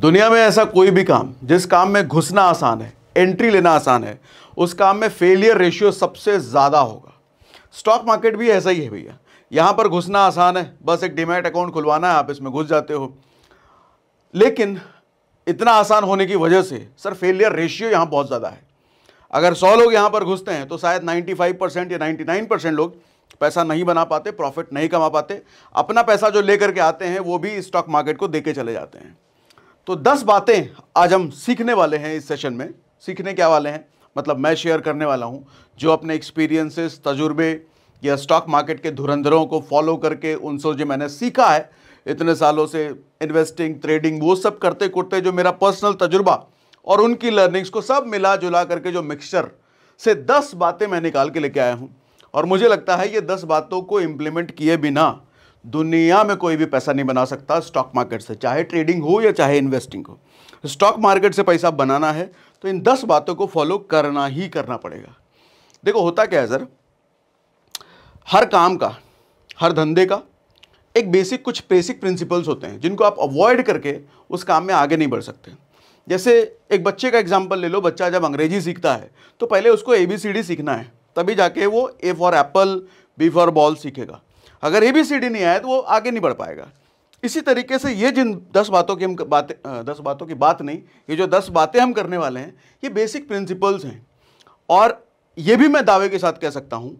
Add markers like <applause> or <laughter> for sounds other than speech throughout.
दुनिया में ऐसा कोई भी काम जिस काम में घुसना आसान है एंट्री लेना आसान है उस काम में फेलियर रेशियो सबसे ज़्यादा होगा स्टॉक मार्केट भी ऐसा ही है भैया यहाँ पर घुसना आसान है बस एक डिमेट अकाउंट खुलवाना है आप इसमें घुस जाते हो लेकिन इतना आसान होने की वजह से सर फेलियर रेशियो यहाँ बहुत ज़्यादा है अगर सौ लोग यहाँ पर घुसते हैं तो शायद नाइन्टी परसेंट या नाइन्टी परसेंट लोग पैसा नहीं बना पाते प्रॉफिट नहीं कमा पाते अपना पैसा जो लेकर के आते हैं वो भी स्टॉक मार्केट को दे के चले जाते हैं तो 10 बातें आज हम सीखने वाले हैं इस सेशन में सीखने क्या वाले हैं मतलब मैं शेयर करने वाला हूँ जो अपने एक्सपीरियंसेस तजुर्बे या स्टॉक मार्केट के धुरंधरों को फॉलो करके उनसे जो मैंने सीखा है इतने सालों से इन्वेस्टिंग ट्रेडिंग वो सब करते करते जो मेरा पर्सनल तजुर्बा और उनकी लर्निंग्स को सब मिला जुला करके जो मिक्सचर से दस बातें मैं निकाल के लेके आया हूँ और मुझे लगता है ये दस बातों को इम्प्लीमेंट किए बिना दुनिया में कोई भी पैसा नहीं बना सकता स्टॉक मार्केट से चाहे ट्रेडिंग हो या चाहे इन्वेस्टिंग हो स्टॉक मार्केट से पैसा बनाना है तो इन दस बातों को फॉलो करना ही करना पड़ेगा देखो होता क्या है सर हर काम का हर धंधे का एक बेसिक कुछ बेसिक प्रिंसिपल्स होते हैं जिनको आप अवॉइड करके उस काम में आगे नहीं बढ़ सकते जैसे एक बच्चे का एग्जाम्पल ले लो बच्चा जब अंग्रेजी सीखता है तो पहले उसको ए बी सी डी सीखना है तभी जाके वो A for apple B for ball सीखेगा अगर ए बी सी डी नहीं आया तो वो आगे नहीं बढ़ पाएगा इसी तरीके से ये जिन दस बातों की हम बातें दस बातों की बात नहीं ये जो दस बातें हम करने वाले हैं ये बेसिक प्रिंसिपल्स हैं और ये भी मैं दावे के साथ कह सकता हूँ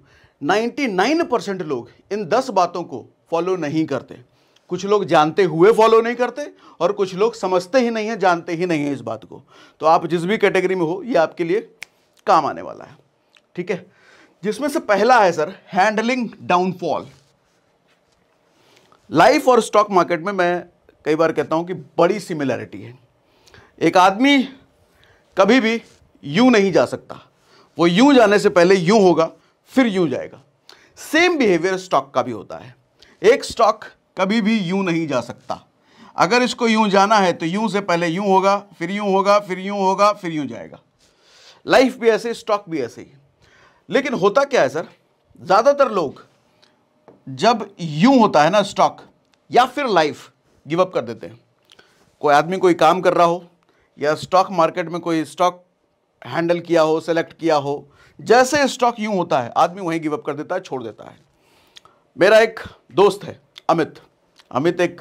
99 परसेंट लोग इन दस बातों को फॉलो नहीं करते कुछ लोग जानते हुए फॉलो नहीं करते और कुछ लोग समझते ही नहीं हैं जानते ही नहीं हैं इस बात को तो आप जिस भी कैटेगरी में हो ये आपके लिए काम आने वाला है ठीक है जिसमें से पहला है सर हैंडलिंग डाउनफॉल लाइफ और स्टॉक मार्केट में मैं कई बार कहता हूं कि बड़ी सिमिलैरिटी है एक आदमी कभी भी यूं नहीं जा सकता वो यूं जाने से पहले यूं होगा फिर यूं जाएगा सेम बिहेवियर स्टॉक का भी होता है एक स्टॉक कभी भी यूं नहीं जा सकता अगर इसको यूं जाना है तो यूं से पहले यूं होगा फिर यूं होगा फिर यूं होगा फिर यूं जाएगा लाइफ भी ऐसे स्टॉक भी ऐसे ही लेकिन होता क्या है सर ज़्यादातर लोग जब यूं होता है ना स्टॉक या फिर लाइफ गिव अप कर देते हैं कोई आदमी कोई काम कर रहा हो या स्टॉक मार्केट में कोई स्टॉक हैंडल किया हो सेलेक्ट किया हो जैसे स्टॉक यूं होता है आदमी वहीं गिव अप कर देता है छोड़ देता है मेरा एक दोस्त है अमित अमित एक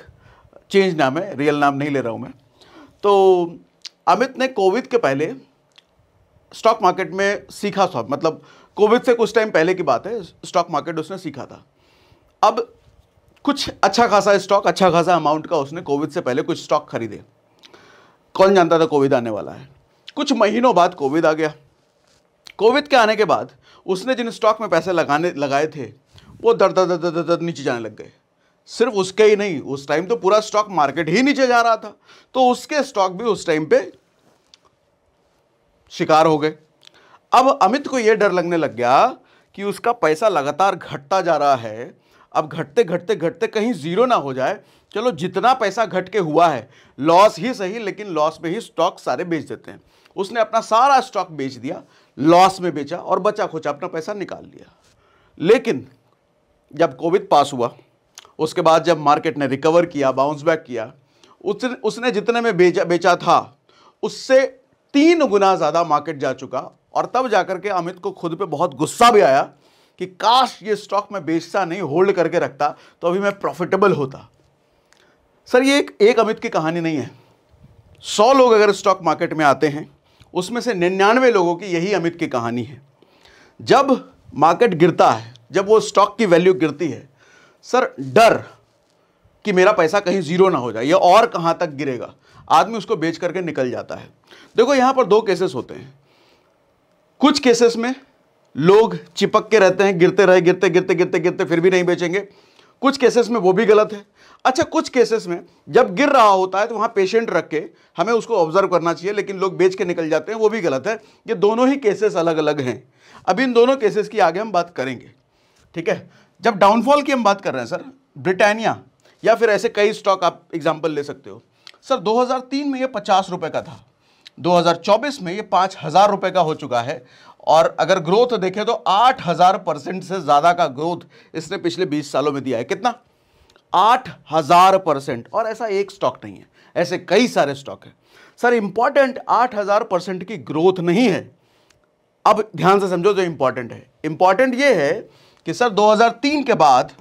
चेंज नाम है रियल नाम नहीं ले रहा हूँ मैं तो अमित ने कोविड के पहले स्टॉक मार्केट में सीखा था मतलब कोविड से कुछ टाइम पहले की बात है स्टॉक मार्केट उसने सीखा था अब कुछ अच्छा खासा स्टॉक अच्छा खासा अमाउंट का उसने कोविड से पहले कुछ स्टॉक खरीदे कौन जानता था कोविड आने वाला है कुछ महीनों बाद कोविड आ गया कोविड के आने के बाद उसने जिन स्टॉक में पैसे लगाने लगाए थे वो दर दर दर दर दर नीचे जाने लग गए सिर्फ उसके ही नहीं उस टाइम तो पूरा स्टॉक मार्केट ही नीचे जा रहा था तो उसके स्टॉक भी उस टाइम पे शिकार हो गए अब अमित को ये डर लगने लग गया कि उसका पैसा लगातार घटता जा रहा है अब घटते घटते घटते कहीं ज़ीरो ना हो जाए चलो जितना पैसा घट के हुआ है लॉस ही सही लेकिन लॉस में ही स्टॉक सारे बेच देते हैं उसने अपना सारा स्टॉक बेच दिया लॉस में बेचा और बचा खोचा अपना पैसा निकाल लिया लेकिन जब कोविड पास हुआ उसके बाद जब मार्केट ने रिकवर किया बाउंस बैक किया उसने उसने जितने में बेचा बेचा था उससे तीन गुना ज़्यादा मार्केट जा चुका और तब जाकर के अमित को खुद पे बहुत गुस्सा भी आया कि काश ये स्टॉक मैं बेचता नहीं होल्ड करके रखता तो अभी मैं प्रॉफिटेबल होता सर ये एक एक अमित की कहानी नहीं है सौ लोग अगर स्टॉक मार्केट में आते हैं उसमें से निन्यानवे लोगों की यही अमित की कहानी है जब मार्केट गिरता है जब वो स्टॉक की वैल्यू गिरती है सर डर कि मेरा पैसा कहीं ज़ीरो ना हो जाए या और कहाँ तक गिरेगा आदमी उसको बेच करके निकल जाता है देखो यहाँ पर दो केसेस होते हैं कुछ केसेस में लोग चिपक के रहते हैं गिरते रहे गिरते गिरते गिरते गिरते फिर भी नहीं बेचेंगे कुछ केसेस में वो भी गलत है अच्छा कुछ केसेस में जब गिर रहा होता है तो वहाँ पेशेंट रख के हमें उसको ऑब्जर्व करना चाहिए लेकिन लोग बेच के निकल जाते हैं वो भी गलत है ये दोनों ही केसेस अलग अलग हैं अब इन दोनों केसेस की आगे हम बात करेंगे ठीक है जब डाउनफॉल की हम बात कर रहे हैं सर ब्रिटानिया या फिर ऐसे कई स्टॉक आप एग्जाम्पल ले सकते हो सर दो में ये पचास रुपये का था दो में ये पाँच हज़ार रुपये का हो चुका है और अगर ग्रोथ देखें तो 8000 परसेंट से ज़्यादा का ग्रोथ इसने पिछले 20 सालों में दिया है कितना 8000 परसेंट और ऐसा एक स्टॉक नहीं है ऐसे कई सारे स्टॉक हैं सर आठ 8000 परसेंट की ग्रोथ नहीं है अब ध्यान से समझो जो इंपॉर्टेंट है इंपॉर्टेंट यह है कि सर 2003 के बाद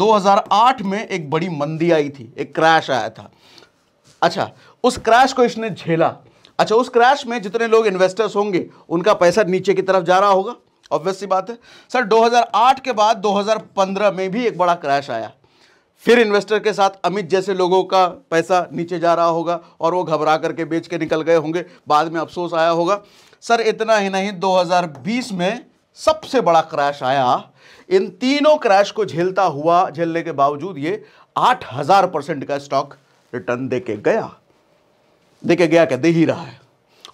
2008 में एक बड़ी मंदी आई थी एक क्रैश आया था अच्छा उस क्रैश को इसने झेला अच्छा उस क्रैश में जितने लोग इन्वेस्टर्स होंगे उनका पैसा नीचे की तरफ जा रहा होगा ऑब्वियस सी बात है सर 2008 के बाद 2015 में भी एक बड़ा क्रैश आया फिर इन्वेस्टर के साथ अमित जैसे लोगों का पैसा नीचे जा रहा होगा और वो घबरा करके बेच के निकल गए होंगे बाद में अफसोस आया होगा सर इतना ही नहीं 2020 में सबसे बड़ा क्रैश आया इन तीनों क्रैश को झेलता हुआ झेलने के बावजूद ये हज़ार परसेंट का स्टॉक रिटर्न दे के गया देखे गया क्या दे ही रहा है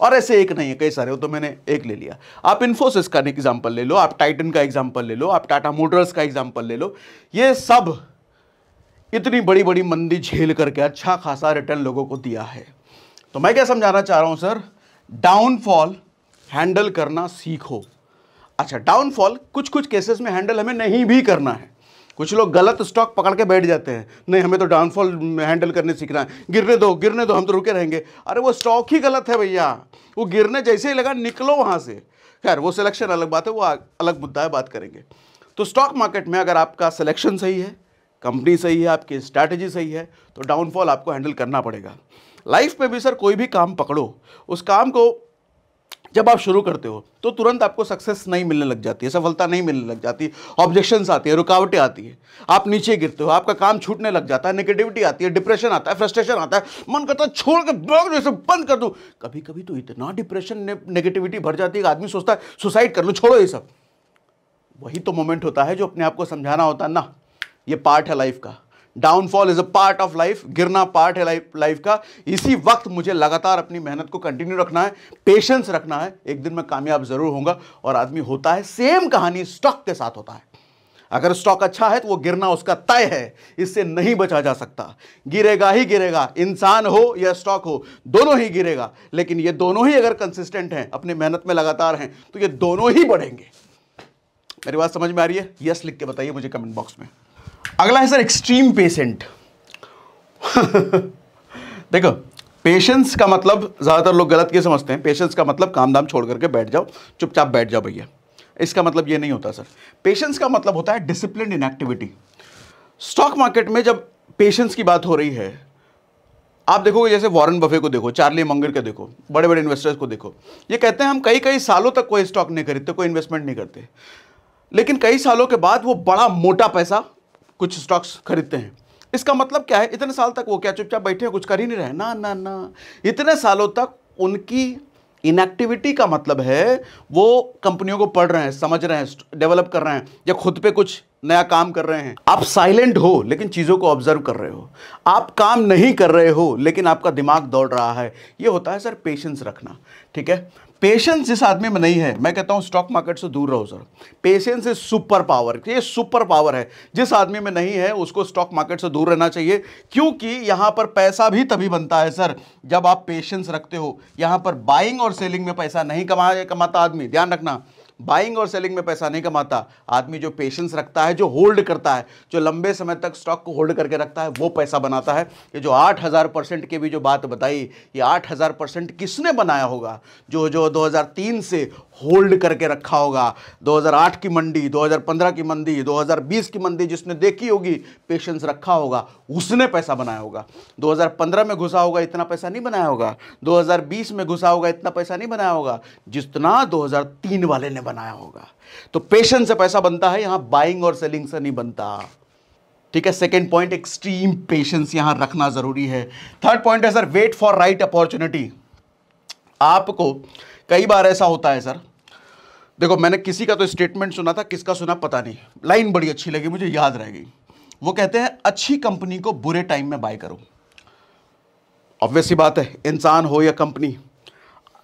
और ऐसे एक नहीं है कई सारे हो तो मैंने एक ले लिया आप इन्फोसिस का एग्जाम्पल ले लो आप टाइटन का एग्जाम्पल ले लो आप टाटा मोटर्स का एग्जाम्पल ले लो ये सब इतनी बड़ी बड़ी मंदी झेल करके अच्छा खासा रिटर्न लोगों को दिया है तो मैं क्या समझाना चाह रहा हूँ सर डाउनफॉल हैंडल करना सीखो अच्छा डाउनफॉल कुछ कुछ केसेस में हैंडल हमें नहीं भी करना है कुछ लोग गलत स्टॉक पकड़ के बैठ जाते हैं नहीं हमें तो डाउनफॉल हैंडल करने सीखना है गिरने दो गिरने दो हम तो रुके रहेंगे अरे वो स्टॉक ही गलत है भैया वो गिरने जैसे ही लगा निकलो वहाँ से खैर वो सिलेक्शन अलग बात है वो अलग मुद्दा है बात करेंगे तो स्टॉक मार्केट में अगर आपका सिलेक्शन सही है कंपनी सही है आपकी स्ट्रैटेजी सही है तो डाउनफॉल आपको हैंडल करना पड़ेगा लाइफ में भी सर कोई भी काम पकड़ो उस काम को जब आप शुरू करते हो तो तुरंत आपको सक्सेस नहीं मिलने लग जाती है सफलता नहीं मिलने लग जाती ऑब्जेक्शंस आती है रुकावटें आती है आप नीचे गिरते हो आपका काम छूटने लग जाता है नेगेटिविटी आती है डिप्रेशन आता है फ्रस्ट्रेशन आता है मन करता है छोड़ के भाग जैसे बंद कर दूँ कभी कभी तो इतना डिप्रेशन ने नेगेटिविटी भर जाती है कि आदमी सोचता है सुसाइड कर लो छोड़ो ये सब वही तो मोमेंट होता है जो अपने आप को समझाना होता है ना ये पार्ट है लाइफ का downfall is a part of life गिरना पार्ट है लाइफ लाइफ का इसी वक्त मुझे लगातार अपनी मेहनत को कंटिन्यू रखना है पेशेंस रखना है एक दिन मैं कामयाब ज़रूर होऊंगा और आदमी होता है सेम कहानी स्टॉक के साथ होता है अगर स्टॉक अच्छा है तो वो गिरना उसका तय है इससे नहीं बचा जा सकता गिरेगा ही गिरेगा इंसान हो या स्टॉक हो दोनों ही गिरेगा लेकिन ये दोनों ही अगर कंसिस्टेंट हैं अपनी मेहनत में लगातार हैं तो ये दोनों ही बढ़ेंगे मेरी बात समझ में आ रही है यस लिख के बताइए मुझे कमेंट बॉक्स में अगला है सर एक्सट्रीम पेशेंट <laughs> देखो पेशेंस का मतलब ज़्यादातर लोग गलत ये समझते हैं पेशेंस का मतलब काम दाम छोड़ करके बैठ जाओ चुपचाप बैठ जाओ भैया इसका मतलब ये नहीं होता सर पेशेंस का मतलब होता है discipline in activity stock market में जब पेशेंस की बात हो रही है आप देखोगे जैसे वॉरेन बफे को देखो चार्ली मंगर के देखो बड़े बड़े इन्वेस्टर्स को देखो ये कहते हैं हम कई कई सालों तक कोई स्टॉक नहीं खरीदते कोई इन्वेस्टमेंट नहीं करते लेकिन कई सालों के बाद वो बड़ा मोटा पैसा कुछ स्टॉक्स खरीदते हैं इसका मतलब क्या है इतने साल तक वो क्या चुपचाप बैठे हैं कुछ कर ही नहीं रहे ना ना ना इतने सालों तक उनकी इनएक्टिविटी का मतलब है वो कंपनियों को पढ़ रहे हैं समझ रहे हैं डेवलप कर रहे हैं या खुद पे कुछ नया काम कर रहे हैं आप साइलेंट हो लेकिन चीज़ों को ऑब्जर्व कर रहे हो आप काम नहीं कर रहे हो लेकिन आपका दिमाग दौड़ रहा है ये होता है सर पेशेंस रखना ठीक है पेशेंस जिस आदमी में नहीं है मैं कहता हूँ स्टॉक मार्केट से दूर रहो sir patience is super power ये सुपर पावर है जिस आदमी में नहीं है उसको स्टॉक मार्केट से दूर रहना चाहिए क्योंकि यहाँ पर पैसा भी तभी बनता है सर जब आप पेशेंस रखते हो यहाँ पर बाइंग और सेलिंग में पैसा नहीं कमा कमाता आदमी ध्यान रखना बाइंग और सेलिंग में पैसा नहीं कमाता आदमी जो पेशेंस रखता है जो होल्ड करता है जो लंबे समय तक स्टॉक को होल्ड करके रखता है वो पैसा बनाता है ये जो आठ हज़ार परसेंट की भी जो बात बताई ये आठ हज़ार परसेंट किसने बनाया होगा जो जो 2003 से होल्ड करके रखा होगा 2008 की मंडी 2015 की मंदी 2020 की मंदी जिसने देखी होगी पेशेंस रखा होगा उसने पैसा बनाया होगा 2015 में घुसा होगा इतना पैसा नहीं बनाया होगा 2020 में घुसा होगा इतना पैसा नहीं बनाया होगा जितना 2003 वाले ने बनाया होगा तो पेशेंस से पैसा बनता है यहाँ बाइंग और सेलिंग से नहीं बनता ठीक है सेकेंड पॉइंट एक्सट्रीम पेशेंस यहां रखना जरूरी है थर्ड पॉइंट है sir wait for right opportunity आपको कई बार ऐसा होता है सर देखो मैंने किसी का तो स्टेटमेंट सुना था किसका सुना पता नहीं लाइन बड़ी अच्छी लगी मुझे याद रह गई वो कहते हैं अच्छी कंपनी को बुरे टाइम में बाय करो ऑब्वियस ही बात है इंसान हो या कंपनी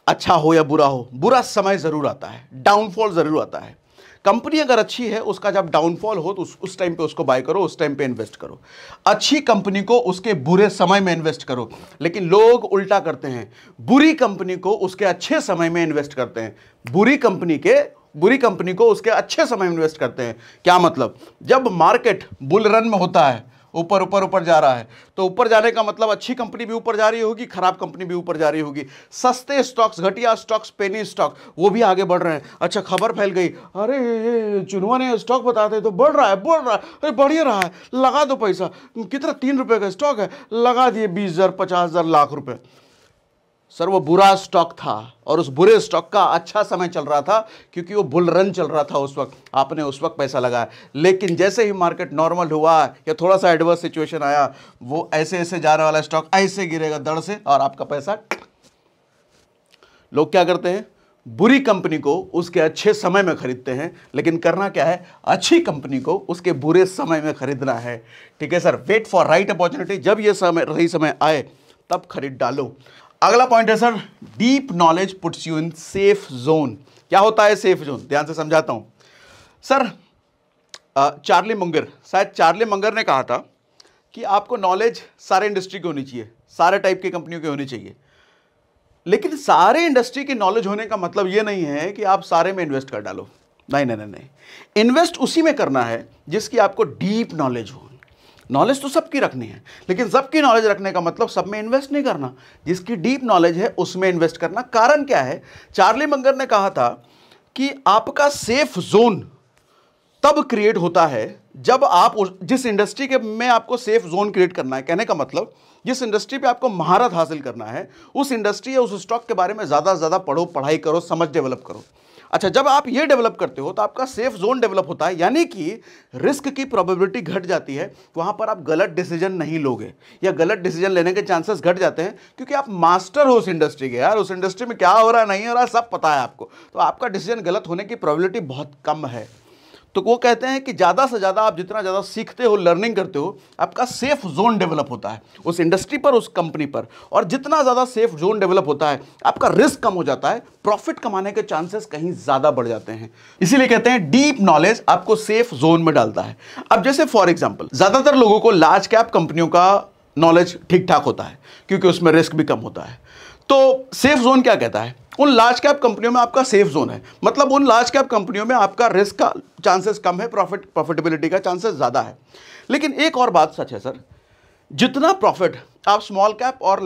अच्छा हो या बुरा हो बुरा समय ज़रूर आता है डाउनफॉल ज़रूर आता है कंपनी अगर अच्छी है उसका जब डाउनफॉल हो तो उस उस टाइम पे उसको बाय करो उस टाइम पे इन्वेस्ट करो अच्छी कंपनी को उसके बुरे समय में इन्वेस्ट करो लेकिन लोग उल्टा करते हैं बुरी कंपनी को उसके अच्छे समय में इन्वेस्ट करते हैं बुरी कंपनी के बुरी कंपनी को उसके अच्छे समय में इन्वेस्ट करते हैं क्या मतलब जब मार्केट बुल रन में होता है ऊपर ऊपर ऊपर जा रहा है तो ऊपर जाने का मतलब अच्छी कंपनी भी ऊपर जा रही होगी खराब कंपनी भी ऊपर जा रही होगी सस्ते स्टॉक्स घटिया स्टॉक्स पेनी स्टॉक वो भी आगे बढ़ रहे हैं अच्छा खबर फैल गई अरे चुनवा ने स्टॉक बताते तो बढ़ रहा है बढ़ रहा है अरे बढ़ ही रहा है लगा दो पैसा कितना तीन रुपये का स्टॉक है लगा दिए बीस हज़ार पचास हज़ार लाख रुपये सर वो बुरा स्टॉक था और उस बुरे स्टॉक का अच्छा समय चल रहा था क्योंकि वो बुल रन चल रहा था उस वक्त आपने उस वक्त पैसा लगाया लेकिन जैसे ही मार्केट नॉर्मल हुआ या थोड़ा सा एडवर्स सिचुएशन आया वो ऐसे ऐसे जाने वाला स्टॉक ऐसे गिरेगा दड़ से और आपका पैसा लोग क्या करते हैं बुरी कंपनी को उसके अच्छे समय में खरीदते हैं लेकिन करना क्या है अच्छी कंपनी को उसके बुरे समय में खरीदना है ठीक है sir wait for right opportunity जब ये समय सही समय आए तब खरीद डालो अगला पॉइंट है sir deep knowledge puts you in safe zone क्या होता है सेफ जोन ध्यान से समझाता हूं सर चार्ली मंगर शायद चार्ली मंगर ने कहा था कि आपको नॉलेज सारे इंडस्ट्री की होनी चाहिए सारे टाइप की कंपनियों की होनी चाहिए लेकिन सारे इंडस्ट्री की नॉलेज होने का मतलब ये नहीं है कि आप सारे में इन्वेस्ट कर डालो नहीं नहीं नहीं नहीं इन्वेस्ट उसी में करना है जिसकी आपको डीप नॉलेज हो नॉलेज तो सबकी रखनी है लेकिन सबकी नॉलेज रखने का मतलब सब में इन्वेस्ट नहीं करना जिसकी डीप नॉलेज है उसमें इन्वेस्ट करना कारण क्या है चार्ली मंगर ने कहा था कि आपका सेफ जोन तब क्रिएट होता है जब आप उस जिस इंडस्ट्री के में आपको सेफ जोन क्रिएट करना है कहने का मतलब जिस इंडस्ट्री पे आपको महारत हासिल करना है उस इंडस्ट्री या उस स्टॉक के बारे में ज़्यादा से ज़्यादा पढ़ो पढ़ाई करो समझ डेवलप करो अच्छा जब आप ये डेवलप करते हो तो आपका सेफ जोन डेवलप होता है यानी कि रिस्क की प्रोबेबिलिटी घट जाती है वहाँ पर आप गलत डिसीजन नहीं लोगे या गलत डिसीजन लेने के चांसेस घट जाते हैं क्योंकि आप मास्टर हो उस इंडस्ट्री के यार उस इंडस्ट्री में क्या हो रहा है नहीं हो रहा सब पता है आपको तो आपका डिसीजन गलत होने की प्रॉबिलिटी बहुत कम है तो वो कहते हैं कि ज़्यादा से ज़्यादा आप जितना ज़्यादा सीखते हो लर्निंग करते हो आपका सेफ जोन डेवलप होता है उस इंडस्ट्री पर उस कंपनी पर और जितना ज़्यादा सेफ जोन डेवलप होता है आपका रिस्क कम हो जाता है प्रॉफिट कमाने के चांसेस कहीं ज़्यादा बढ़ जाते हैं इसीलिए कहते हैं डीप नॉलेज आपको सेफ जोन में डालता है अब जैसे फॉर एग्जाम्पल ज़्यादातर लोगों को लार्ज कैप कंपनियों का नॉलेज ठीक ठाक होता है क्योंकि उसमें रिस्क भी कम होता है तो सेफ जोन क्या कहता है उन लार्ज कैप कंपनियों में आपका सेफ जोन है मतलब उन लार्ज कैप कंपनियों में आपका रिस्क का चांसेस कम है प्रॉफिट प्रॉफिटेबिलिटी का चांसेस ज़्यादा है लेकिन एक और बात सच है सर जितना प्रॉफिट आप स्मॉल कैप और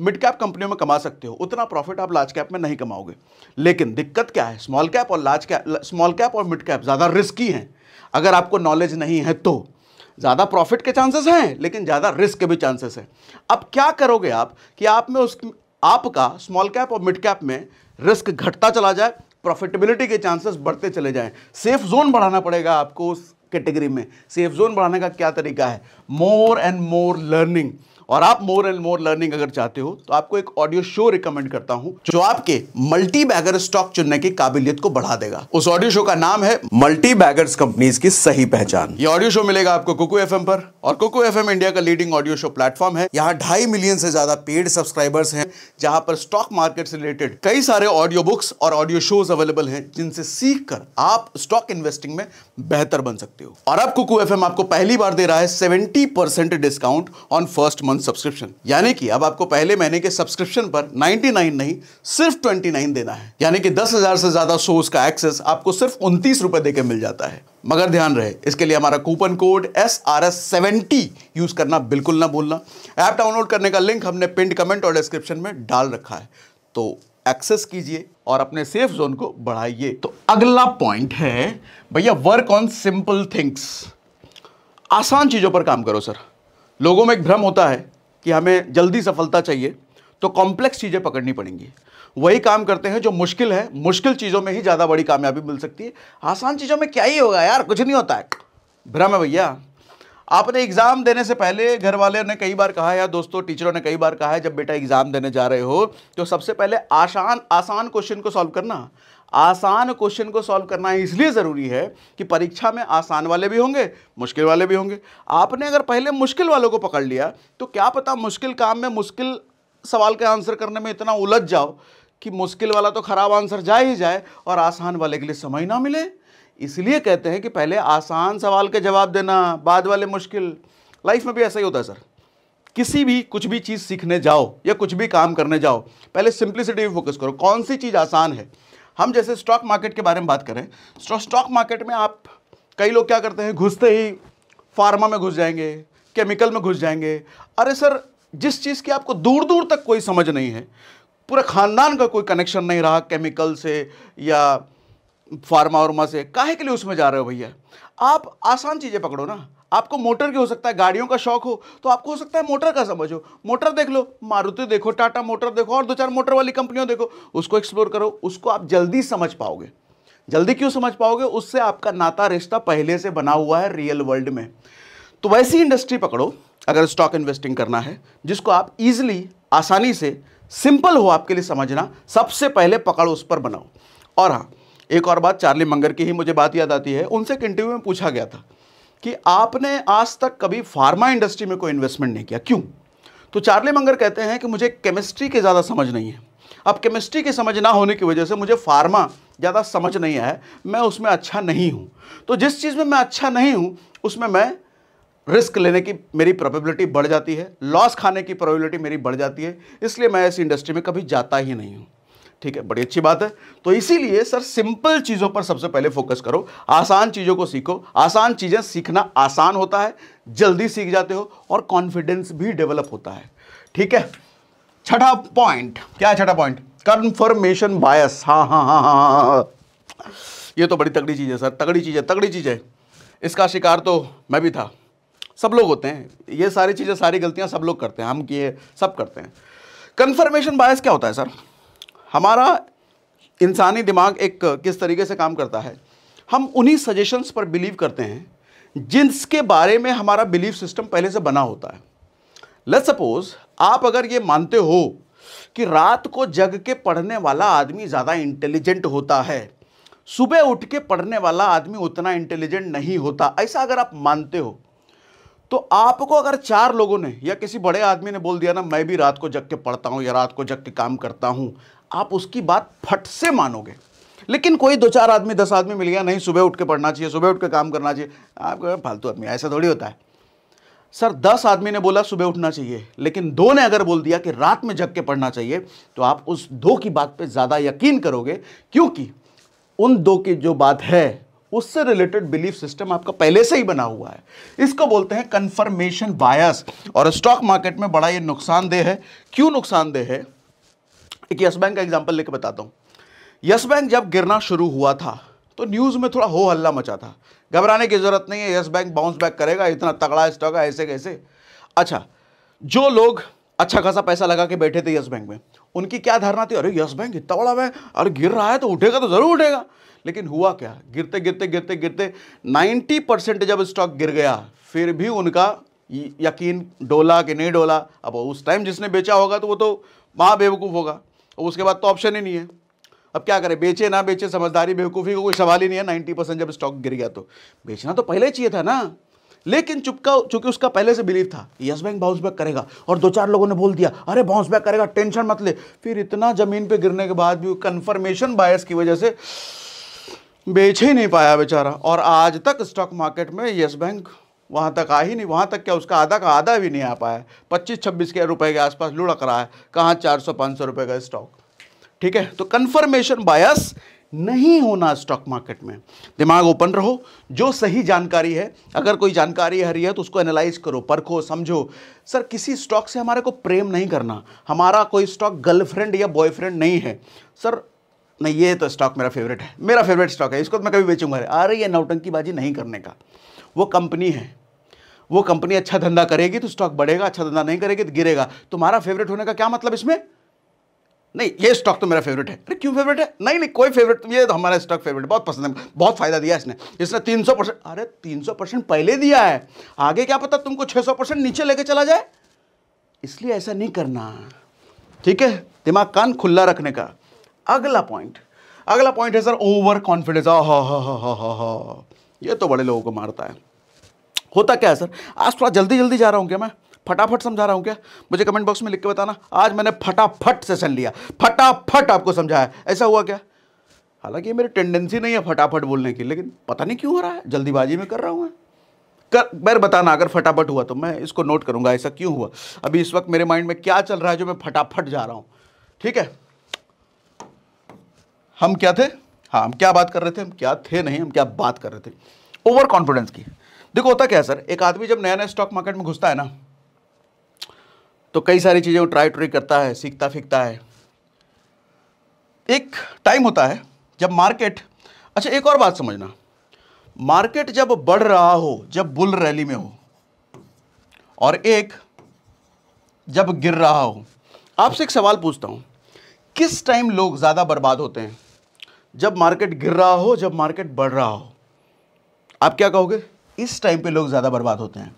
मिड कैप कंपनियों में कमा सकते हो उतना प्रॉफिट आप लार्ज कैप में नहीं कमाओगे लेकिन दिक्कत क्या है स्मॉल कैप और लार्ज कैप स्मॉल कैप और मिड कैप ज़्यादा रिस्की हैं अगर आपको नॉलेज नहीं है तो ज़्यादा प्रॉफिट के चांसेस हैं लेकिन ज़्यादा रिस्क के भी चांसेस हैं अब क्या करोगे आप कि आप में उस आपका स्मॉल कैप और मिड कैप में रिस्क घटता चला जाए प्रॉफिटेबिलिटी के चांसेस बढ़ते चले जाएं सेफ जोन बढ़ाना पड़ेगा आपको उस कैटेगरी में सेफ जोन बढ़ाने का क्या तरीका है मोर एंड मोर लर्निंग और आप मोर एंड मोर लर्निंग अगर चाहते हो तो आपको एक ऑडियो शो रिकमेंड करता हूं जो आपके मल्टी बैगर स्टॉक चुनने की काबिलियत को बढ़ा देगा उस ऑडियो शो का नाम है मल्टी बैगर्स कंपनीज की सही पहचान ये ऑडियो शो मिलेगा आपको कुकु एफ पर और कुकु एफ इंडिया का लीडिंग ऑडियो शो प्लेटफॉर्म है यहाँ ढाई मिलियन से ज्यादा पेड सब्सक्राइबर्स है जहां पर स्टॉक मार्केट से रिलेटेड कई सारे ऑडियो बुक्स और ऑडियो शो अवेलेबल है जिनसे सीख कर आप स्टॉक इन्वेस्टिंग में बेहतर बन सकते हो और अब कुकू एफ आपको पहली बार दे रहा है seventy discount on first month month subscription यानी कि अब आपको पहले महीने के सब्सक्रिप्शन पर 99 नहीं सिर्फ 29 देना है यानी कि 10,000 से ज़्यादा शोज का एक्सेस आपको सिर्फ उनतीस रुपए देकर मिल जाता है मगर ध्यान रहे इसके लिए हमारा coupon code S R S seventy use करना बिल्कुल ना भूलना ऐप डाउनलोड करने का लिंक हमने पिंड कमेंट और डिस्क्रिप्शन में डाल रखा है तो एक्सेस कीजिए और अपने सेफ जोन को बढ़ाइए तो अगला पॉइंट है भैया वर्क ऑन सिंपल थिंग्स आसान चीज़ों पर काम करो सर लोगों में एक भ्रम होता है कि हमें जल्दी सफलता चाहिए तो कॉम्प्लेक्स चीज़ें पकड़नी पड़ेंगी वही काम करते हैं जो मुश्किल है मुश्किल चीज़ों में ही ज़्यादा बड़ी कामयाबी मिल सकती है आसान चीज़ों में क्या ही होगा यार कुछ नहीं होता है भ्रम है भैया आपने एग्ज़ाम देने से पहले घर वाले ने कई बार कहा या दोस्तों टीचरों ने कई बार कहा है जब बेटा एग्ज़ाम देने जा रहे हो तो सबसे पहले आसान आसान क्वेश्चन को सॉल्व करना आसान क्वेश्चन को सॉल्व करना इसलिए ज़रूरी है कि परीक्षा में आसान वाले भी होंगे मुश्किल वाले भी होंगे आपने अगर पहले मुश्किल वालों को पकड़ लिया तो क्या पता मुश्किल काम में मुश्किल सवाल के आंसर करने में इतना उलझ जाओ कि मुश्किल वाला तो खराब आंसर जा ही जाए और आसान वाले के लिए समय ना मिले इसलिए कहते हैं कि पहले आसान सवाल के जवाब देना बाद वाले मुश्किल लाइफ में भी ऐसा ही होता है सर किसी भी कुछ भी चीज़ सीखने जाओ या कुछ भी काम करने जाओ पहले सिंप्लिसिटी पर फोकस करो कौन सी चीज़ आसान है हम जैसे स्टॉक मार्केट के बारे में बात करें स्टॉक मार्केट में आप कई लोग क्या करते हैं घुसते ही फार्मा में घुस जाएंगे केमिकल में घुस जाएंगे अरे सर जिस चीज़ की आपको दूर दूर तक कोई समझ नहीं है पूरे खानदान का कोई कनेक्शन नहीं रहा केमिकल से या फार्मा वर्मा से काहे के लिए उसमें जा रहे हो भैया आप आसान चीज़ें पकड़ो ना आपको मोटर की हो सकता है गाड़ियों का शौक हो तो आपको हो सकता है मोटर का समझो मोटर देख लो मारुति देखो टाटा मोटर देखो और दो चार मोटर वाली कंपनियों देखो उसको एक्सप्लोर करो उसको आप जल्दी समझ पाओगे जल्दी क्यों समझ पाओगे उससे आपका नाता रिश्ता पहले से बना हुआ है रियल वर्ल्ड में तो वैसी इंडस्ट्री पकड़ो अगर स्टॉक इन्वेस्टिंग करना है जिसको आप ईजिली आसानी से सिंपल हो आपके लिए समझना सबसे पहले पकड़ो उस पर बनाओ और हाँ एक और बात चार्ली मंगर की ही मुझे बात याद आती है उनसे एक इंटरव्यू में पूछा गया था कि आपने आज तक कभी फार्मा इंडस्ट्री में कोई इन्वेस्टमेंट नहीं किया क्यों तो चार्ले मंगर कहते हैं कि मुझे केमिस्ट्री की ज़्यादा समझ नहीं है अब केमिस्ट्री की समझ ना होने की वजह से मुझे फार्मा ज़्यादा समझ नहीं आया मैं उसमें अच्छा नहीं हूँ तो जिस चीज़ में मैं अच्छा नहीं हूँ उसमें मैं रिस्क लेने की मेरी प्रोबेबिलिटी बढ़ जाती है लॉस खाने की प्रोबेबिलिटी मेरी बढ़ जाती है इसलिए मैं इस इंडस्ट्री में कभी जाता ही नहीं हूँ ठीक है बड़ी अच्छी बात है तो इसीलिए सर सिंपल चीज़ों पर सबसे पहले फोकस करो आसान चीज़ों को सीखो आसान चीज़ें सीखना आसान होता है जल्दी सीख जाते हो और कॉन्फिडेंस भी डेवलप होता है ठीक है छठा पॉइंट क्या है छठा पॉइंट कन्फर्मेशन बायस हाँ हाँ हाँ हाँ ये तो बड़ी तगड़ी चीज़ है सर तगड़ी चीज़ है तगड़ी चीज़ है इसका शिकार तो मैं भी था सब लोग होते हैं ये सारी चीज़ें सारी गलतियाँ सब लोग करते हैं हम किए सब करते हैं कन्फर्मेशन बायस क्या होता है सर हमारा इंसानी दिमाग एक किस तरीके से काम करता है हम उन्हीं सजेशंस पर बिलीव करते हैं जिनके बारे में हमारा बिलीव सिस्टम पहले से बना होता है लेट सपोज आप अगर ये मानते हो कि रात को जग के पढ़ने वाला आदमी ज़्यादा इंटेलिजेंट होता है सुबह उठ के पढ़ने वाला आदमी उतना इंटेलिजेंट नहीं होता ऐसा अगर आप मानते हो तो आपको अगर चार लोगों ने या किसी बड़े आदमी ने बोल दिया ना मैं भी रात को जग के पढ़ता हूँ या रात को जग के काम करता हूँ आप उसकी बात फट से मानोगे लेकिन कोई दो चार आदमी दस आदमी मिल गया नहीं सुबह उठ के पढ़ना चाहिए सुबह उठ के काम करना चाहिए आप फालतू आदमी ऐसा थोड़ी होता है सर दस आदमी ने बोला सुबह उठना चाहिए लेकिन दो ने अगर बोल दिया कि रात में जग के पढ़ना चाहिए तो आप उस दो की बात पे ज़्यादा यकीन करोगे क्योंकि उन दो की जो बात है उससे रिलेटेड बिलीफ सिस्टम आपका पहले से ही बना हुआ है इसको बोलते हैं कन्फर्मेशन बायस और स्टॉक मार्केट में बड़ा ये नुकसानदेह है क्यों नुकसानदेह है एक यस बैंक का एग्जाम्पल लेकर बताता हूँ यस बैंक जब गिरना शुरू हुआ था तो न्यूज़ में थोड़ा हो हल्ला मचा था घबराने की ज़रूरत नहीं है यस बैंक बाउंस बैक करेगा इतना तगड़ा स्टॉक है ऐसे कैसे अच्छा जो लोग अच्छा खासा पैसा लगा के बैठे थे यस बैंक में उनकी क्या धारणा थी अरे यस बैंक इतना बड़ा बैंक अरे गिर रहा है तो उठेगा तो ज़रूर उठेगा लेकिन हुआ क्या गिरते गिरते गिरते गिरते नाइन्टी परसेंट जब स्टॉक गिर गया फिर भी उनका यकीन डोला कि नहीं डोला अब उस टाइम जिसने बेचा होगा तो वो तो वहाँ बेवकूफ़ होगा और उसके बाद तो ऑप्शन ही नहीं है अब क्या करें बेचे ना बेचे समझदारी बेवकूफ़ी को कोई सवाल ही नहीं है नाइन्टी परसेंट जब स्टॉक गिर गया तो बेचना तो पहले चाहिए था ना लेकिन चुपका चूंकि उसका पहले से बिलीव था यस बैंक बाउंस बैक करेगा और दो चार लोगों ने बोल दिया अरे बाउंस बैक करेगा टेंशन मत ले फिर इतना ज़मीन पर गिरने के बाद भी कन्फर्मेशन बायस की वजह से बेच ही नहीं पाया बेचारा और आज तक स्टॉक मार्केट में यस बैंक वहाँ तक आ ही नहीं वहाँ तक क्या उसका आधा का आधा भी नहीं आ पाया पच्चीस छब्बीस के रुपए के आसपास लुढ़क रहा है कहाँ चार सौ पाँच सौ रुपये का स्टॉक ठीक है तो कन्फर्मेशन बायस नहीं होना स्टॉक मार्केट में दिमाग ओपन रहो जो सही जानकारी है अगर कोई जानकारी हरी है तो उसको एनालाइज करो परखो समझो सर किसी स्टॉक से हमारे को प्रेम नहीं करना हमारा कोई स्टॉक गर्लफ्रेंड या बॉयफ्रेंड नहीं है सर नहीं ये तो स्टॉक मेरा फेवरेट है मेरा फेवरेट स्टॉक है इसको तो मैं कभी बेचूंगा अरे ये नौटंकी बाजी नहीं करने का वो कंपनी है वो कंपनी अच्छा धंधा करेगी तो स्टॉक बढ़ेगा अच्छा धंधा नहीं करेगी तो गिरेगा तुम्हारा फेवरेट होने का क्या मतलब इसमें नहीं ये स्टॉक तो मेरा फेवरेट है अरे क्यों फेवरेट है नहीं नहीं कोई फेवरेट ये तो हमारा स्टॉक फेवरेट है बहुत पसंद है बहुत फायदा दिया इसने इसने 300 परसेंट अरे 300 परसेंट पहले दिया है आगे क्या पता तुमको 600 परसेंट नीचे लेके चला जाए इसलिए ऐसा नहीं करना ठीक है दिमाग कान खुला रखने का अगला पॉइंट अगला पॉइंट है सर ओवर कॉन्फिडेंस हा हा हा हा हा ये तो बड़े लोगों को मारता है होता क्या है सर आज थोड़ा जल्दी जल्दी जा रहा हूँ क्या मैं फटाफट समझा रहा हूँ क्या मुझे कमेंट बॉक्स में लिख के बताना आज मैंने फटाफट सेशन लिया फटाफट आपको समझाया ऐसा हुआ क्या हालांकि मेरी टेंडेंसी नहीं है फटाफट बोलने की लेकिन पता नहीं क्यों हो रहा है जल्दीबाजी में कर रहा हूँ मैं कर बैर बताना अगर फटाफट हुआ तो मैं इसको नोट करूँगा ऐसा क्यों हुआ अभी इस वक्त मेरे माइंड में क्या चल रहा है जो मैं फटाफट जा रहा हूँ ठीक है हम क्या थे हाँ हम क्या बात कर रहे थे हम क्या थे नहीं हम क्या बात कर रहे थे ओवर कॉन्फिडेंस की देखो होता क्या है सर एक आदमी जब नया नया स्टॉक मार्केट में घुसता है ना तो कई सारी चीज़ें वो ट्राई ट्राई करता है सीखता फीखता है एक टाइम होता है जब मार्केट अच्छा एक और बात समझना मार्केट जब बढ़ रहा हो जब बुल रैली में हो और एक जब गिर रहा हो आपसे एक सवाल पूछता हूँ किस टाइम लोग ज़्यादा बर्बाद होते हैं जब मार्केट गिर रहा हो जब मार्केट बढ़ रहा हो आप क्या कहोगे इस टाइम पे लोग ज़्यादा बर्बाद होते हैं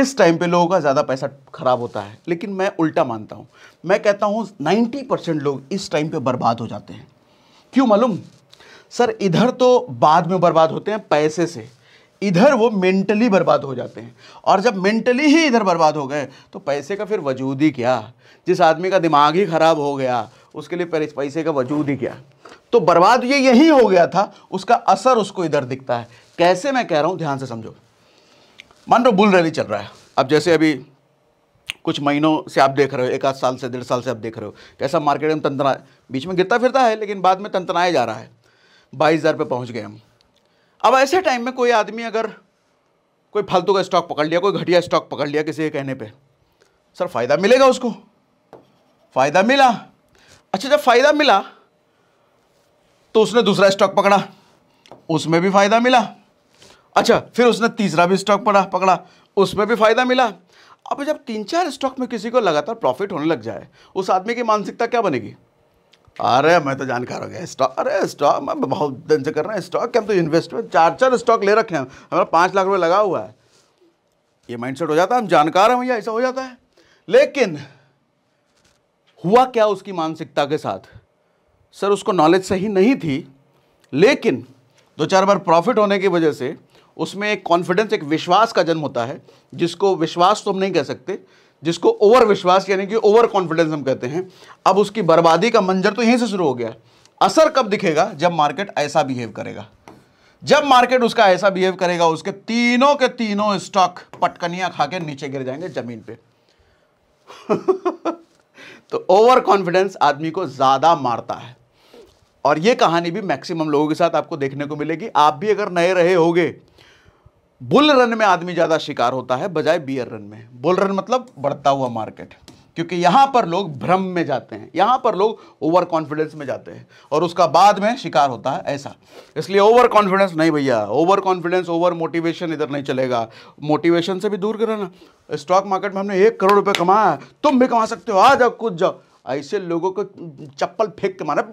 इस टाइम पे लोगों का ज़्यादा पैसा खराब होता है लेकिन मैं उल्टा मानता हूँ मैं कहता हूँ 90 परसेंट लोग इस टाइम पे बर्बाद हो जाते हैं क्यों मालूम सर इधर तो बाद में बर्बाद होते हैं पैसे से इधर वो मेंटली बर्बाद हो जाते हैं और जब मेंटली ही इधर बर्बाद हो गए तो पैसे का फिर वजूद ही क्या जिस आदमी का दिमाग ही ख़राब हो गया उसके लिए पैसे का वजूद ही क्या तो बर्बाद ये यही हो गया था उसका असर उसको इधर दिखता है कैसे मैं कह रहा हूँ ध्यान से समझो मान लो बुल रैली चल रहा है अब जैसे अभी कुछ महीनों से आप देख रहे हो एक आध साल से डेढ़ साल से आप देख रहे हो कैसा मार्केट में तंत्रा बीच में गिरता फिरता है लेकिन बाद में तंत्राया जा रहा है बाईस हज़ार रुपये पहुँच गए हम अब ऐसे टाइम में कोई आदमी अगर कोई फालतू का स्टॉक पकड़ लिया कोई घटिया स्टॉक पकड़ लिया किसी के कहने पर सर फ़ायदा मिलेगा उसको फ़ायदा मिला अच्छा जब फ़ायदा मिला तो उसने दूसरा स्टॉक पकड़ा उसमें भी फ़ायदा मिला अच्छा फिर उसने तीसरा भी स्टॉक पड़ा पकड़ा उसमें भी फ़ायदा मिला अब जब तीन चार स्टॉक में किसी को लगातार प्रॉफिट होने लग जाए उस आदमी की मानसिकता क्या बनेगी अरे मैं तो जानकार हो गया स्टॉक अरे स्टॉक मैं बहुत दिन से कर रहा हूँ स्टॉक क्या तो इन्वेस्टमेंट चार चार स्टॉक ले रखे हैं हमारा पाँच लाख रुपये लगा हुआ है ये माइंडसेट हो जाता है हम जानकार हैं भैया ऐसा हो जाता है लेकिन हुआ क्या उसकी मानसिकता के साथ सर उसको नॉलेज सही नहीं थी लेकिन दो चार बार प्रॉफिट होने की वजह से उसमें एक कॉन्फिडेंस एक विश्वास का जन्म होता है जिसको विश्वास तो हम नहीं कह सकते जिसको ओवर विश्वास यानी कि ओवर कॉन्फिडेंस हम कहते हैं अब उसकी बर्बादी का मंजर तो यहीं से शुरू हो गया असर कब दिखेगा जब मार्केट ऐसा बिहेव करेगा जब मार्केट उसका ऐसा बिहेव करेगा उसके तीनों के तीनों स्टॉक पटकनियां खा के नीचे गिर जाएंगे जमीन पे <laughs> तो ओवर कॉन्फिडेंस आदमी को ज़्यादा मारता है और ये कहानी भी मैक्सिमम लोगों के साथ आपको देखने को मिलेगी आप भी अगर नए रहे होगे बुल रन में आदमी ज़्यादा शिकार होता है बजाय बियर रन में बुल रन मतलब बढ़ता हुआ मार्केट क्योंकि यहां पर लोग भ्रम में जाते हैं यहां पर लोग ओवर कॉन्फिडेंस में जाते हैं और उसका बाद में शिकार होता है ऐसा इसलिए ओवर कॉन्फिडेंस नहीं भैया ओवर कॉन्फिडेंस ओवर मोटिवेशन इधर नहीं चलेगा मोटिवेशन से भी दूर करना स्टॉक मार्केट में हमने एक करोड़ रुपये कमाया तुम भी कमा सकते हो आ जाओ कुछ जाओ ऐसे लोगों को चप्पल फेंक के मारा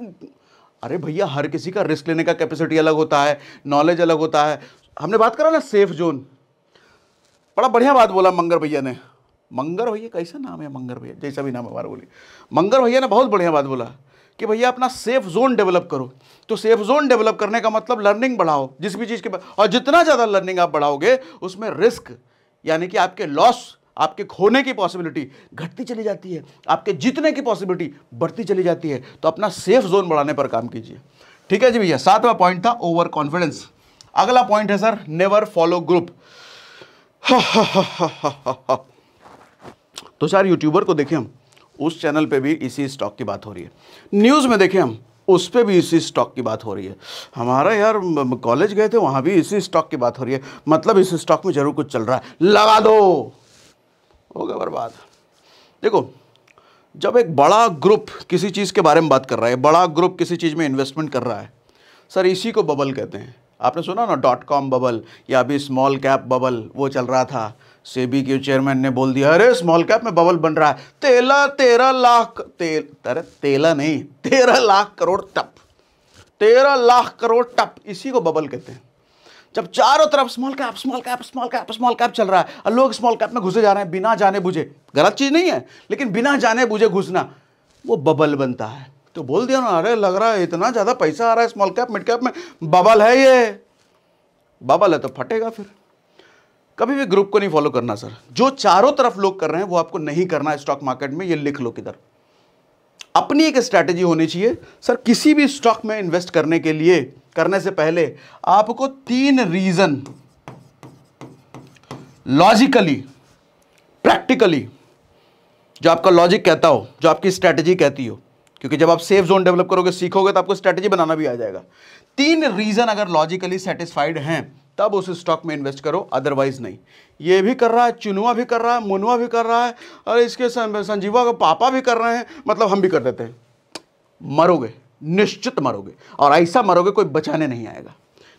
अरे भैया हर किसी का रिस्क लेने का कैपेसिटी अलग होता है नॉलेज अलग होता है हमने बात करा ना सेफ जोन बड़ा बढ़िया बात बोला मंगर भैया ने मंगर भैया कैसा नाम है मंगर भैया जैसा भी नाम हमारा बोली मंगर भैया ने बहुत बढ़िया बात बोला कि भैया अपना सेफ जोन डेवलप करो तो सेफ जोन डेवलप करने का मतलब लर्निंग बढ़ाओ जिस भी चीज़ के और जितना ज़्यादा लर्निंग आप बढ़ाओगे उसमें रिस्क यानी कि आपके लॉस आपके खोने की पॉसिबिलिटी घटती चली जाती है आपके जीतने की पॉसिबिलिटी बढ़ती चली जाती है तो अपना सेफ जोन बढ़ाने पर काम कीजिए ठीक है जी भैया सातवां पॉइंट था ओवर कॉन्फिडेंस अगला पॉइंट है सर नेवर फॉलो ग्रुप तो सर यूट्यूबर को देखें हम उस चैनल पे भी इसी स्टॉक की बात हो रही है न्यूज़ में देखें हम उस पर भी इसी स्टॉक की बात हो रही है हमारा यार कॉलेज गए थे वहां भी इसी स्टॉक की बात हो रही है मतलब इस स्टॉक में ज़रूर कुछ चल रहा है लगा दो होगा बर्बाद देखो जब एक बड़ा ग्रुप किसी चीज़ के बारे में बात कर रहा है बड़ा ग्रुप किसी चीज़ में इन्वेस्टमेंट कर रहा है सर इसी को बबल कहते हैं आपने सुना ना डॉट कॉम बबल या अभी स्मॉल कैप बबल वो चल रहा था सेबी के चेयरमैन ने बोल दिया अरे स्मॉल कैप में बबल बन रहा है तेला तेरह लाख तेल अरे तेला नहीं तेरह लाख करोड़ टप तेरह लाख करोड़ टप इसी को बबल कहते हैं जब चारों तरफ small cap small cap small cap small cap चल रहा है और लोग स्मॉल कैप में घुसे जा रहे हैं बिना जाने बुझे गलत चीज़ नहीं है लेकिन बिना जाने बुझे घुसना वो बबल बनता है तो बोल दिया ना अरे लग रहा है इतना ज़्यादा पैसा आ रहा है स्मॉल कैप मिड कैप में बबल है ये बबल है तो फटेगा फिर कभी भी ग्रुप को नहीं फॉलो करना सर जो चारों तरफ लोग कर रहे हैं वो आपको नहीं करना है स्टॉक मार्केट में ये लिख लो किधर अपनी एक स्ट्रैटेजी होनी चाहिए सर किसी भी स्टॉक में इन्वेस्ट करने के लिए करने से पहले आपको तीन रीजन लॉजिकली प्रैक्टिकली जो आपका लॉजिक कहता हो जो आपकी स्ट्रैटेजी कहती हो क्योंकि जब आप सेफ जोन डेवलप करोगे सीखोगे तो आपको स्ट्रेटेजी बनाना भी आ जाएगा तीन रीज़न अगर लॉजिकली सेटिस्फाइड हैं तब उस स्टॉक में इन्वेस्ट करो अदरवाइज नहीं ये भी कर रहा है चुनुआ भी कर रहा है मुनुआ भी कर रहा है और इसके संजीवा का पापा भी कर रहे हैं मतलब हम भी कर देते हैं मरोगे निश्चित मरोगे और ऐसा मरोगे कोई बचाने नहीं आएगा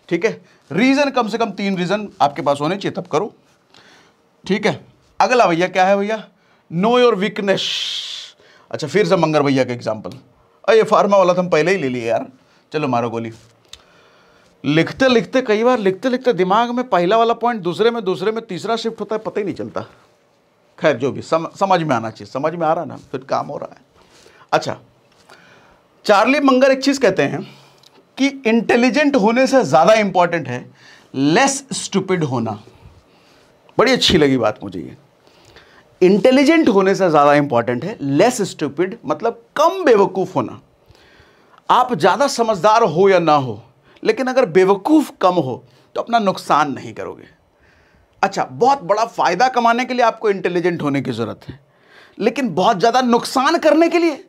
ठीक है रीज़न कम से कम तीन रीज़न आपके पास होने चाहिए तब करो ठीक है अगला भैया क्या है भैया नो योर वीकनेस अच्छा फिर से मंगर भैया का एग्जाम्पल अरे फार्मा वाला तो हम पहले ही ले लिए यार चलो मारो गोली लिखते लिखते कई बार लिखते लिखते दिमाग में पहला वाला पॉइंट दूसरे में दूसरे में तीसरा शिफ्ट होता है पता ही नहीं चलता खैर जो भी सम, समझ में आना चाहिए समझ में आ रहा है ना फिर काम हो रहा है अच्छा चार्ली मंगर एक चीज़ कहते हैं कि इंटेलिजेंट होने से ज़्यादा इंपॉर्टेंट है लेस स्टूपिड होना बड़ी अच्छी लगी बात मुझे ये इंटेलिजेंट होने से ज़्यादा इंपॉर्टेंट है लेस स्टूपिड मतलब कम बेवकूफ़ होना आप ज़्यादा समझदार हो या ना हो लेकिन अगर बेवकूफ़ कम हो तो अपना नुकसान नहीं करोगे अच्छा बहुत बड़ा फ़ायदा कमाने के लिए आपको इंटेलिजेंट होने की ज़रूरत है लेकिन बहुत ज़्यादा नुकसान करने के लिए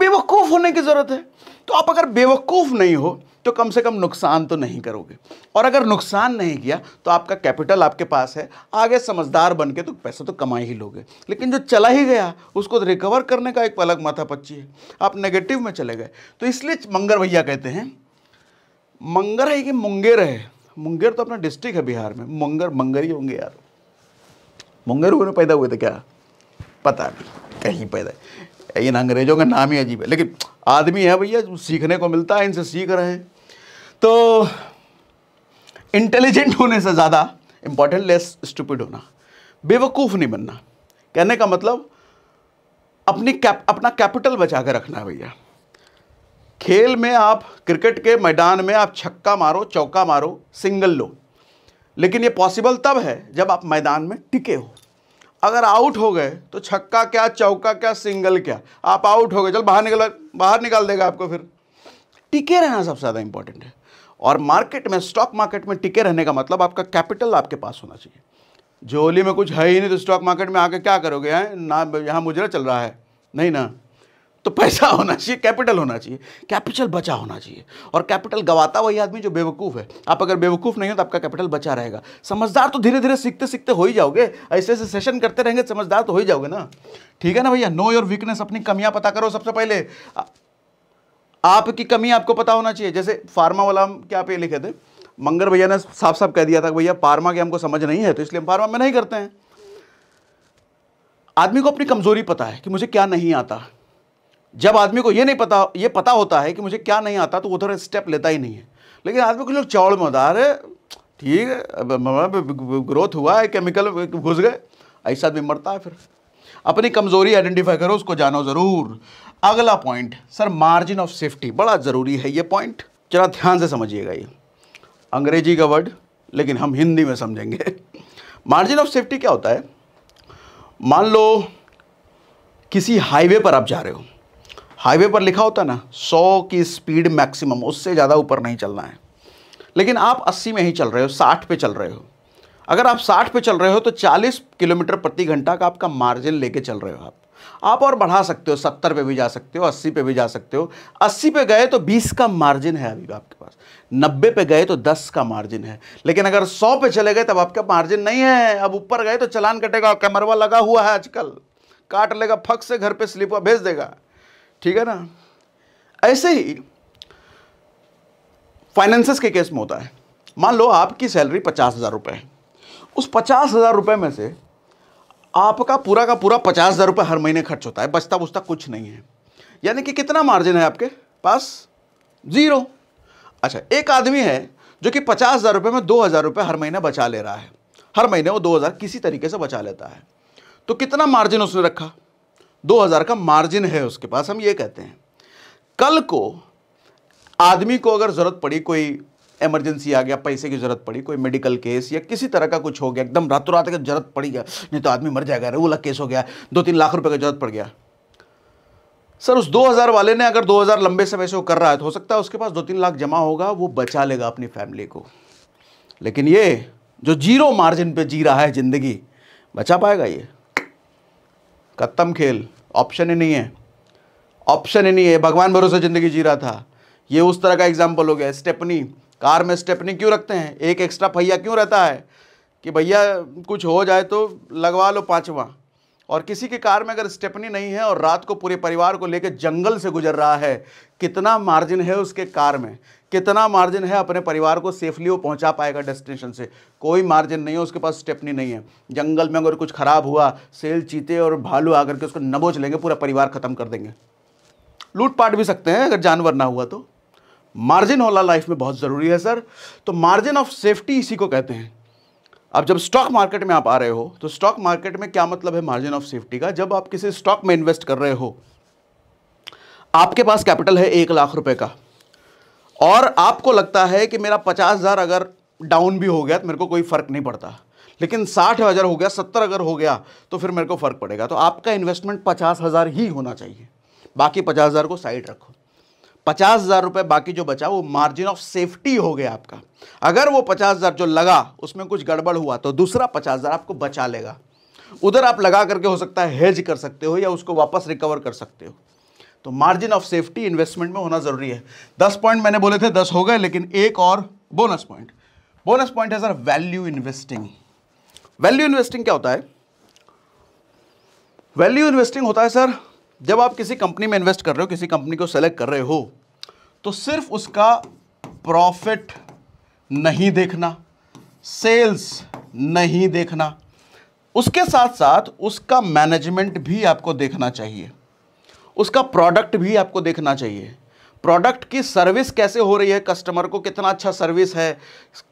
बेवकूफ़ होने की ज़रूरत है तो आप अगर बेवकूफ़ नहीं हो तो कम से कम नुकसान तो नहीं करोगे और अगर नुकसान नहीं किया तो आपका कैपिटल आपके पास है आगे समझदार बन के तो पैसा तो कमा ही लोगे लेकिन जो चला ही गया उसको रिकवर करने का एक अलग माथा पच्ची है आप नेगेटिव में चले गए तो इसलिए मंगर भैया कहते हैं मंगर है कि मुंगेर है मुंगेर तो अपना डिस्ट्रिक्ट है बिहार में मुंगर मंगर ही होंगे यार मुंगेर में पैदा हुए थे क्या पता नहीं कहीं पैदा इन अंग्रेजों का नाम ही अजीब है लेकिन आदमी है भैया सीखने को मिलता है इनसे सीख रहे हैं तो इंटेलिजेंट होने से ज़्यादा इम्पॉर्टेंट लेस स्टूपिड होना बेवकूफ़ नहीं बनना कहने का मतलब अपनी कैप अपना कैपिटल बचा के रखना है भैया खेल में आप क्रिकेट के मैदान में आप छक्का मारो चौका मारो सिंगल लो लेकिन ये पॉसिबल तब है जब आप मैदान में टिके हो अगर आउट हो गए तो छक्का क्या चौका क्या सिंगल क्या आप आउट हो गए चल बाहर निकल बाहर निकाल देगा आपको फिर टिके रहना सबसे ज़्यादा इंपॉर्टेंट है और मार्केट में स्टॉक मार्केट में टिके रहने का मतलब आपका कैपिटल आपके पास होना चाहिए झोली में कुछ है ही नहीं तो स्टॉक मार्केट में आके क्या करोगे है? ना यहाँ मुजरा चल रहा है नहीं ना तो पैसा <laughs> होना चाहिए कैपिटल होना चाहिए कैपिटल बचा होना चाहिए और कैपिटल गवाता वही आदमी जो बेवकूफ़ है आप अगर बेवकूफ़ नहीं हो तो आपका कैपिटल बचा रहेगा समझदार तो धीरे धीरे सीखते सीखते हो ही जाओगे ऐसे ऐसे सेशन करते रहेंगे समझदार तो हो ही जाओगे ना ठीक है ना भैया नो योर वीकनेस अपनी कमियाँ पता करो सबसे पहले आपकी कमी आपको पता होना चाहिए जैसे फार्मा वाला हम क्या पे लिखे थे मंगर भैया ने साफ साफ कह दिया था भैया फार्मा की हमको समझ नहीं है तो इसलिए हम फार्मा में नहीं करते हैं आदमी को अपनी कमज़ोरी पता है कि मुझे क्या नहीं आता जब आदमी को यह नहीं पता ये पता होता है कि मुझे क्या नहीं आता तो वो थोड़ा स्टेप लेता ही नहीं है लेकिन आदमी को लोग चौड़ में है ठीक है ग्रोथ हुआ है केमिकल घुस गए ऐसा आदमी मरता है फिर अपनी कमज़ोरी आइडेंटिफाई करो उसको जानो ज़रूर अगला point sir margin of safety बड़ा ज़रूरी है ये पॉइंट जरा ध्यान से समझिएगा ये अंग्रेजी का वर्ड लेकिन हम हिंदी में समझेंगे मार्जिन ऑफ सेफ्टी क्या होता है मान लो किसी हाईवे पर आप जा रहे हो हाईवे पर लिखा होता है ना सौ की स्पीड मैक्सिमम उससे ज़्यादा ऊपर नहीं चलना है लेकिन आप अस्सी में ही चल रहे हो साठ पे चल रहे हो अगर आप साठ पे चल रहे हो तो चालीस किलोमीटर प्रति घंटा का आपका मार्जिन लेके चल रहे हो आप आप और बढ़ा सकते हो सत्तर पे भी जा सकते हो अस्सी पे भी जा सकते हो अस्सी पे गए तो बीस का मार्जिन है अभी आपके पास नब्बे पे गए तो दस का मार्जिन है लेकिन अगर सौ पे चले गए तब आपका मार्जिन नहीं है अब ऊपर गए तो चलान कटेगा कमरवा लगा हुआ है आजकल काट लेगा फक से घर पर स्लिप भेज देगा ठीक है ना ऐसे ही फाइनेंस के केस में होता है मान लो आपकी सैलरी पचास हज़ार रुपये है उस पचास हज़ार रुपये में से आपका पूरा का पूरा पचास हज़ार रुपये हर महीने खर्च होता है बचता बुचता कुछ नहीं है यानी कि कितना मार्जिन है आपके पास ज़ीरो अच्छा एक आदमी है जो कि पचास हज़ार रुपये में दो हज़ार रुपये हर महीने बचा ले रहा है हर महीने वो दो हज़ार किसी तरीके से बचा लेता है तो कितना मार्जिन उसने रखा दो हज़ार का मार्जिन है उसके पास हम ये कहते हैं कल को आदमी को अगर ज़रूरत पड़ी कोई एमरजेंसी आ गया पैसे की ज़रूरत पड़ी कोई मेडिकल केस या किसी तरह का कुछ हो गया एकदम रातों रात अगर ज़रूरत पड़ी गया नहीं तो आदमी मर जाएगा वो अलग केस हो गया दो तीन लाख रुपये का जरूरत पड़ गया सर उस 2000 वाले ने अगर 2000 लंबे समय से वो कर रहा है तो हो सकता है उसके पास दो तीन लाख जमा होगा वो बचा लेगा अपनी फैमिली को लेकिन ये जो जीरो मार्जिन पर जी रहा है ज़िंदगी बचा पाएगा ये खत्तम खेल ऑप्शन ही नहीं है ऑप्शन ही नहीं है भगवान भरोसे ज़िंदगी जी रहा था ये उस तरह का एग्जाम्पल हो गया स्टेपनी कार में स्टेपनी क्यों रखते हैं एक एक्स्ट्रा पहिया क्यों रहता है कि भैया कुछ हो जाए तो लगवा लो पाँचवा और किसी की कार में अगर स्टेपनी नहीं है और रात को पूरे परिवार को लेकर जंगल से गुजर रहा है कितना मार्जिन है उसके कार में कितना मार्जिन है अपने परिवार को सेफली वो पहुंचा पाएगा डेस्टिनेशन से कोई मार्जिन नहीं है उसके पास स्टेपनी नहीं है जंगल में अगर कुछ ख़राब हुआ सेल चीते और भालू आकर के उसको नबोच लेंगे पूरा परिवार ख़त्म कर देंगे लूटपाट भी सकते हैं अगर जानवर ना हुआ तो मार्जिन वाला लाइफ में बहुत ज़रूरी है सर तो मार्जिन ऑफ सेफ्टी इसी को कहते हैं अब जब स्टॉक मार्केट में आप आ रहे हो तो स्टॉक मार्केट में क्या मतलब है मार्जिन ऑफ सेफ्टी का जब आप किसी स्टॉक में इन्वेस्ट कर रहे हो आपके पास कैपिटल है एक लाख रुपए का और आपको लगता है कि मेरा पचास हज़ार अगर डाउन भी हो गया तो मेरे को कोई फ़र्क नहीं पड़ता लेकिन साठ हज़ार हो गया सत्तर अगर हो गया तो फिर मेरे को फ़र्क पड़ेगा तो आपका इन्वेस्टमेंट पचास हज़ार ही होना चाहिए बाकी पचास हज़ार को साइड रखो पचास हज़ार रुपये बाकी जो बचा वो मार्जिन ऑफ सेफ्टी हो गया आपका अगर वो पचास हज़ार जो लगा उसमें कुछ गड़बड़ हुआ तो दूसरा पचास हज़ार आपको बचा लेगा उधर आप लगा करके हो सकता है हेज कर सकते हो या उसको वापस रिकवर कर सकते हो तो मार्जिन ऑफ सेफ्टी इन्वेस्टमेंट में होना ज़रूरी है दस पॉइंट मैंने बोले थे दस हो गए लेकिन एक और बोनस पॉइंट बोनस पॉइंट है sir value investing value investing क्या होता है वैल्यू इन्वेस्टिंग होता है सर जब आप किसी कंपनी में इन्वेस्ट कर रहे हो किसी कंपनी को सेलेक्ट कर रहे हो तो सिर्फ उसका प्रॉफिट नहीं देखना सेल्स नहीं देखना उसके साथ साथ उसका मैनेजमेंट भी आपको देखना चाहिए उसका प्रोडक्ट भी आपको देखना चाहिए प्रोडक्ट की सर्विस कैसे हो रही है कस्टमर को कितना अच्छा सर्विस है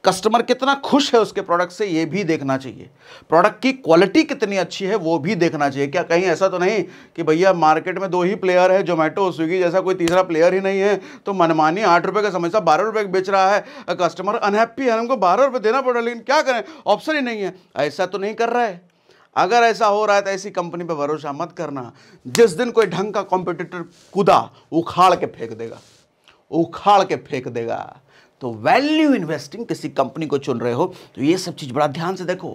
कस्टमर कितना खुश है उसके प्रोडक्ट से ये भी देखना चाहिए प्रोडक्ट की क्वालिटी कितनी अच्छी है वो भी देखना चाहिए क्या कहीं ऐसा तो नहीं कि भैया मार्केट में दो ही प्लेयर है जोमेटो स्विगी जैसा कोई तीसरा प्लेयर ही नहीं है तो मनमानी आठ रुपये का समझता बारह रुपये का बेच रहा है कस्टमर अनहैप्पी है हमको बारह रुपये देना पड़ रहा है लेकिन क्या करें ऑप्शन ही नहीं है ऐसा तो नहीं कर रहा है अगर ऐसा हो रहा है तो ऐसी कंपनी पर भरोसा मत करना जिस दिन कोई ढंग का कॉम्पिटिटर कूदा उखाड़ के फेंक देगा उखाड़ के फेंक देगा तो वैल्यू इन्वेस्टिंग किसी कंपनी को चुन रहे हो तो ये सब चीज़ बड़ा ध्यान से देखो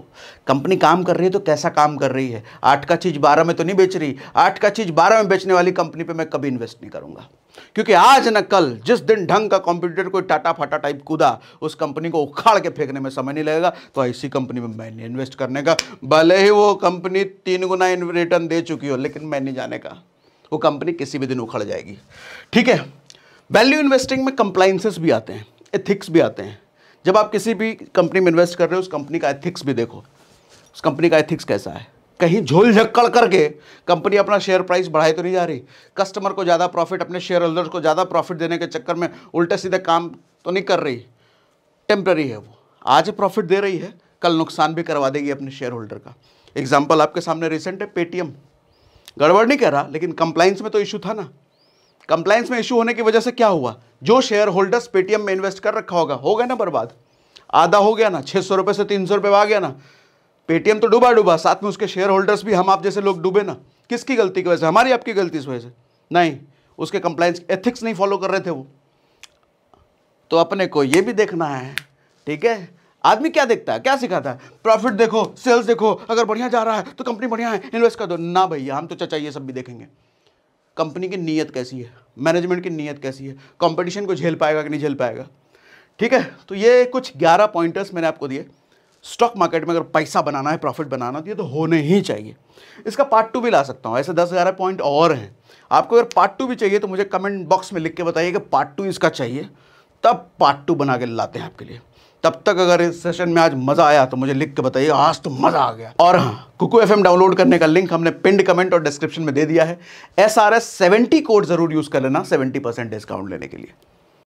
कंपनी काम कर रही है तो कैसा काम कर रही है आठ का चीज़ बारह में तो नहीं बेच रही आठ का चीज़ बारह में बेचने वाली कंपनी पे मैं कभी इन्वेस्ट नहीं करूँगा क्योंकि आज न कल जिस दिन ढंग का कंप्यूटर कोई टाटा फाटा टाइप कूदा उस कंपनी को उखाड़ के फेंकने में समय नहीं लगेगा तो ऐसी कंपनी में मैं इन्वेस्ट करने का भले ही वो कंपनी तीन गुना रिटर्न दे चुकी हो लेकिन मैं नहीं जाने का वो कंपनी किसी भी दिन उखड़ जाएगी ठीक है वैल्यू इन्वेस्टिंग में कंप्लाइंसेस भी आते हैं एथिक्स भी आते हैं जब आप किसी भी कंपनी में इन्वेस्ट कर रहे हो उस कंपनी का एथिक्स भी देखो उस कंपनी का एथिक्स कैसा है कहीं झोल झक्कड़ करके कंपनी अपना शेयर प्राइस बढ़ाई तो नहीं जा रही कस्टमर को ज़्यादा प्रॉफिट अपने शेयर होल्डर्स को ज़्यादा प्रॉफिट देने के चक्कर में उल्टे सीधे काम तो नहीं कर रही टेम्प्ररी है वो आज प्रॉफिट दे रही है कल नुकसान भी करवा देगी अपने शेयर होल्डर का एग्जाम्पल आपके सामने रिसेंट है पेटीएम गड़बड़ नहीं कह रहा लेकिन कंप्लाइंस में तो इशू था ना कंप्लायंस में इश्यू होने की वजह से क्या हुआ जो शेयर होल्डर्स पेटीएम में इन्वेस्ट कर रखा होगा हो गया ना बर्बाद आधा हो गया ना छः सौ रुपये से तीन सौ रुपये आ गया ना पेटीएम तो डूबा डूबा साथ में उसके शेयर होल्डर्स भी हम आप जैसे लोग डूबे ना किसकी गलती की वजह से हमारी आपकी गलती इस वजह से नहीं उसके कंप्लायंस एथिक्स नहीं फॉलो कर रहे थे वो तो अपने को ये भी देखना है ठीक है आदमी क्या देखता है क्या सिखाता है प्रॉफिट देखो सेल्स देखो अगर बढ़िया जा रहा है तो कंपनी बढ़िया है इन्वेस्ट कर दो ना भैया हम तो चाचा ये सब भी देखेंगे कंपनी की नीयत कैसी है मैनेजमेंट की नीयत कैसी है कंपटीशन को झेल पाएगा कि नहीं झेल पाएगा ठीक है तो ये कुछ 11 पॉइंटर्स मैंने आपको दिए स्टॉक मार्केट में अगर पैसा बनाना है प्रॉफिट बनाना तो ये तो होने ही चाहिए इसका पार्ट टू भी ला सकता हूँ ऐसे दस ग्यारह पॉइंट और हैं आपको अगर पार्ट टू भी चाहिए तो मुझे कमेंट बॉक्स में लिख के बताइए कि पार्ट टू इसका चाहिए तब पार्ट टू बना के लाते हैं आपके लिए तब तक अगर इस सेशन में आज मज़ा आया तो मुझे लिख के बताइए आज तो मज़ा आ गया और हाँ कुकू एफ डाउनलोड करने का लिंक हमने पिंड कमेंट और डिस्क्रिप्शन में दे दिया है S R S seventy code ज़रूर यूज़ कर लेना सेवेंटी परसेंट डिस्काउंट लेने के लिए